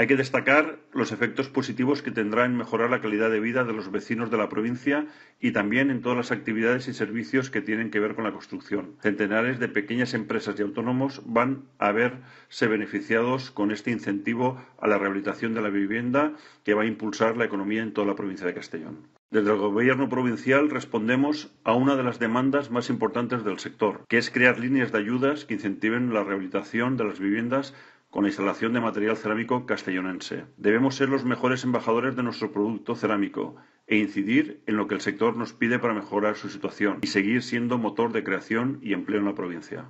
Hay que destacar los efectos positivos que tendrá en mejorar la calidad de vida de los vecinos de la provincia y también en todas las actividades y servicios que tienen que ver con la construcción. Centenares de pequeñas empresas y autónomos van a verse beneficiados con este incentivo a la rehabilitación de la vivienda que va a impulsar la economía en toda la provincia de Castellón. Desde el Gobierno provincial respondemos a una de las demandas más importantes del sector, que es crear líneas de ayudas que incentiven la rehabilitación de las viviendas con la instalación de material cerámico castellonense. Debemos ser los mejores embajadores de nuestro producto cerámico e incidir en lo que el sector nos pide para mejorar su situación y seguir siendo motor de creación y empleo en la provincia.